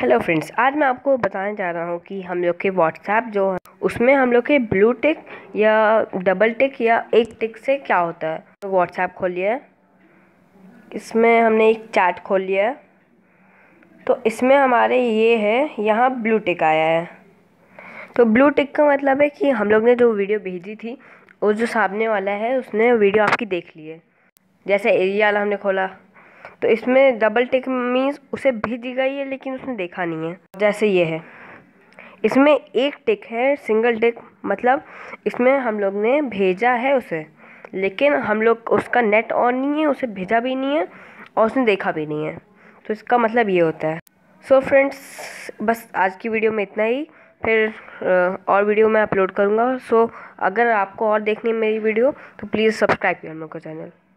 hello friends आज मैं आपको बताने जा रहा हूँ कि हम लोग के व्हाट्सएप जो है उसमें हम लोग के ब्लू टिक या डबल टिक या एक टिक से क्या होता है तो व्हाट्सएप खोलिए इसमें हमने एक चैट खोल लिया तो इसमें हमारे ये है यहाँ ब्लू टिक आया है तो ब्लू टिक का मतलब है कि हम लोग ने जो वीडियो भेजी थी वो जो सामने वाला है उसने वीडियो आपकी देख ली है जैसे एरिया वाला हमने खोला तो इसमें डबल टिक मीन्स उसे भिज गई है लेकिन उसने देखा नहीं है जैसे ये है इसमें एक टिक है सिंगल टिक मतलब इसमें हम लोग ने भेजा है उसे लेकिन हम लोग उसका नेट ऑन नहीं है उसे भेजा भी नहीं है और उसने देखा भी नहीं है तो इसका मतलब ये होता है सो so फ्रेंड्स बस आज की वीडियो में इतना ही फिर और वीडियो मैं अपलोड करूँगा सो so, अगर आपको और देखनी है मेरी वीडियो तो प्लीज़ सब्सक्राइब करें हम लोग का चैनल